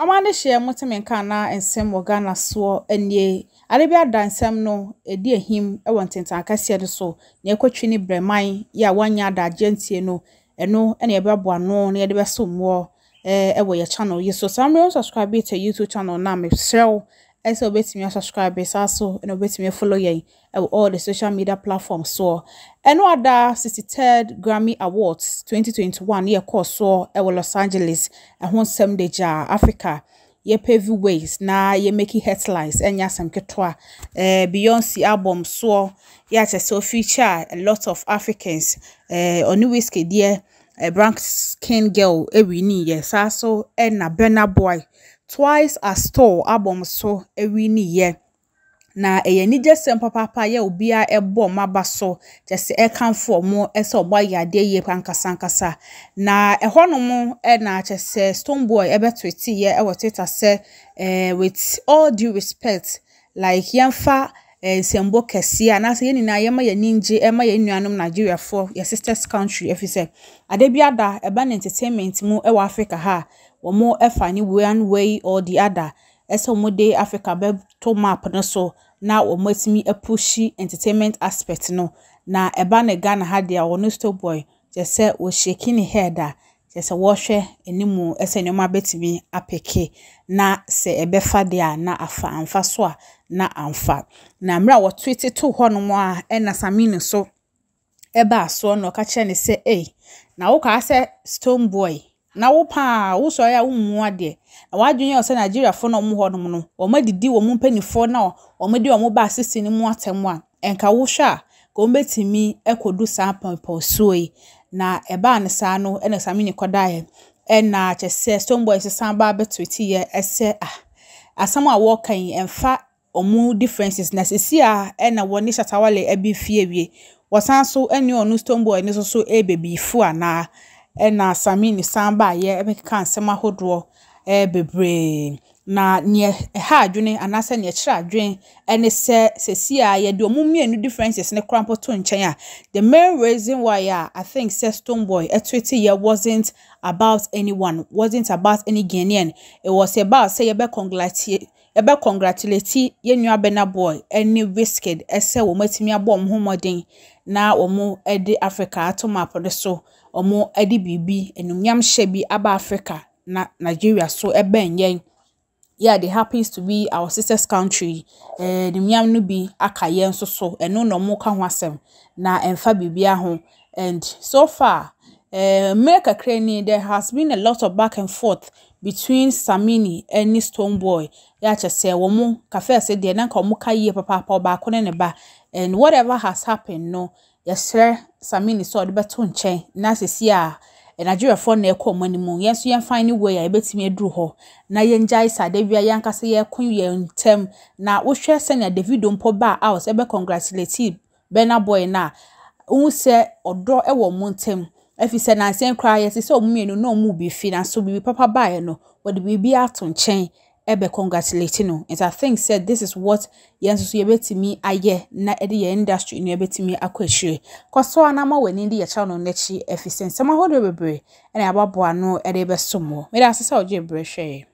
ɔman no hyɛ mu temi nkanaa nsɛm wɔ ghana soɔ nie adebia dansɛm no edi ehim wɔ ntentan akɛseɛ no so na ekotwi ne brɛman yɛ a wɔanya adagye ntie no ɛno na yɛbɛboa ano na yɛde bɛso mmoɔ ɛɛ eh, wɔ yɛ channel yi so saa mmerɛ wɔn subscribe to youtube channel na mesrɛw ɛsɛ obetumi asubscribe saa so ɛna obetumi afollow yɛn ɛwɔ all the social media platforms soɔ ɛno ada sixty third grammy awards twenty twenty one yɛ kɔɔ soɔ ɛwɔ los angeles ɛho nsɛm de gya africa yɛ pavy ways na yɛ making headlines ɛnyɛ asɛm ketewa ɛɛ beyonce album soɔ yɛ akyɛ so feature a lot of africans ɛɛ ɔne whiskey deɛ ɛɛ brown skin girl ni yɛ saa so ɛna burna boy. twice as tall abom so ewi ni awiniiɛ na ɛyɛ anigyesɛm papaapa yɛ obia ɛbɔ ɔmo aba so kyɛ sɛ ɛkanfo e ɔmo ɛsɛ e ɔmo ayɛ adeɛ yie nkasa na ɛhɔnom ɛna e kyɛ sɛ stone boy ɛbɛtwete yɛ ɛwɔ twitter sɛ ɛɛ with all due respect like yɛnfa nsɛmbo kɛseɛ anaasɛ yɛn nyinaa yɛma yɛn ani gye ɛma yɛn nuanom nigeriafoɔ yɛ sisters country ɛfisɛ ade bi ada ɛba ne entertainment mu ɛwɔ africa ha wɔn fa ne one way or the other sɛ wɔde Africa bɛto map no so na wɔatumi apushi entertainment aspect no na ɛba ne Ghana ha deɛ wɔn store boy kyɛ sɛ wɔhyɛki ne head a kyɛ sɛ wɔrehwɛ anim sɛ nneɛma bɛtumi apeke na sɛ ɛbɛfa deɛ a na afa amfa so a na amfa na mmerɛ a wɔtwete to hɔnom a ɛna samina so ɛbaa soɔ na ɔka kyerɛ ne sɛ ei na wokaa sɛ stone boy na wo paa wo sɔre a wommu adeɛ na w'adwene yɛ sɛ nigeriafoɔ na ɔmo hɔnom no wɔn adidi wɔn mpanimfoɔ na wɔn de wɔn ba asese no mu atɛm a nka wohwɛ a ka wɔn bɛtumi akɔdu saa pɔnpɔnsuo yi na ɛbaa ne saa no ɛna sami ne kɔdaeɛ ɛna kyɛ sɛ stone boys san ba abɛto ti yɛ ɛsɛ a asɛm a wɔreka ɛmfa wɔn differences na sisi a ɛna wɔn ne shatawale ɛbi fie wie wɔsan so ɛne ɔno stone boy ne soso ɛbɛbiifo anaa na samini san baeɛ bɛkeka nsɛm ahodoɔ eh, bebree na neɛ ɛha adwene anaasɛ neɛ kyerɛ adwene ɛne sɛ sɛsi a yɛde ɔmo mmienu differences ne koraa mpoto nkyɛn a the main reason why a i think sɛ stone boy ɛtuete yɛ wasnt about anyone wasnt about any ghanaian it was about sɛ yɛbɛ congratulate yɛbɛ congratulate yɛn nua bɛna boy ɛne wizkid ɛsɛ wɔn atumi abɔ wɔn ho mmɔden na wɔde Africa ato map no so. Wɔde biribi, animuonyamhyɛ bi aba Africa na Nigeria So, bɛn yɛn yɛ a they happens to be our sisters country ɛɛ eh, nnuam no bi aka yɛn nso so ɛno na wɔreka ho asɛm na ɛmfa biribiara ho and so far Uh, eh, mmerɛ kakra ni there has been a lot of back and forth between Samini ne Stonebwoy yɛakyɛ sɛ wɔn mo kafee sɛ deɛ nanka wɔn ka yie papaapa ɔbaako ne ne ba and whatever has happened no yɛsrɛ Samini sɛ ɔde bɛto nkyɛn na sisi eh, a nigeriafoɔ na ɛkɔ wɔn anim yɛn nso yɛn fan ne way a yɛbɛtumi aduru hɔ na yɛn gyae saa da bia yɛn ankasa yɛko yɛn ntɛm na wohwɛ sɛnea Davido mpo ba a ɔsɛ bɛ congratulate Burna Boy na ohun sɛ ɔdɔ wɔ wɔn ntam ɛfiri sɛ nansan koraa yɛsi sɛ ɔmo mmienu na ɔmo bi fi nanso biribi papa baeɛ no wɔde biribi ato nkyɛn ɛbɛ congratulate no It's a thing sɛ this is what yɛn nso yɛbɛtumi ayɛ na ɛde yɛn industry no yɛbɛtumi akɔ ah, akyire kɔsɔ anama w'ani de yɛkyɛ no n'akyi ɛfiri sɛ nsɛm ahodoɔ bebree ɛna yɛabɔboa no ɛde bɛsom wɔ mmeri ase sɛ ɔgye brɛ hwɛɛ.